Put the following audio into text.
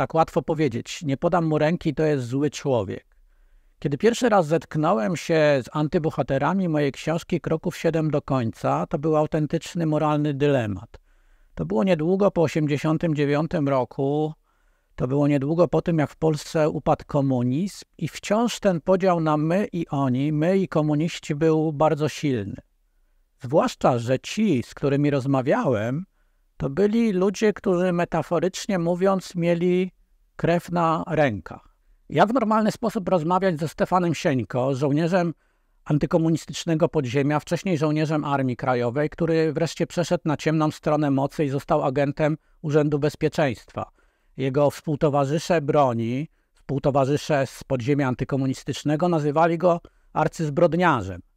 tak łatwo powiedzieć, nie podam mu ręki, to jest zły człowiek. Kiedy pierwszy raz zetknąłem się z antybohaterami mojej książki Kroków 7 do końca, to był autentyczny moralny dylemat. To było niedługo po 1989 roku, to było niedługo po tym, jak w Polsce upadł komunizm i wciąż ten podział na my i oni, my i komuniści był bardzo silny. Zwłaszcza, że ci, z którymi rozmawiałem, to byli ludzie, którzy metaforycznie mówiąc mieli krew na rękach. Ja w normalny sposób rozmawiać ze Stefanem Sieńko, żołnierzem antykomunistycznego podziemia, wcześniej żołnierzem Armii Krajowej, który wreszcie przeszedł na ciemną stronę mocy i został agentem Urzędu Bezpieczeństwa. Jego współtowarzysze broni, współtowarzysze z podziemia antykomunistycznego nazywali go arcyzbrodniarzem.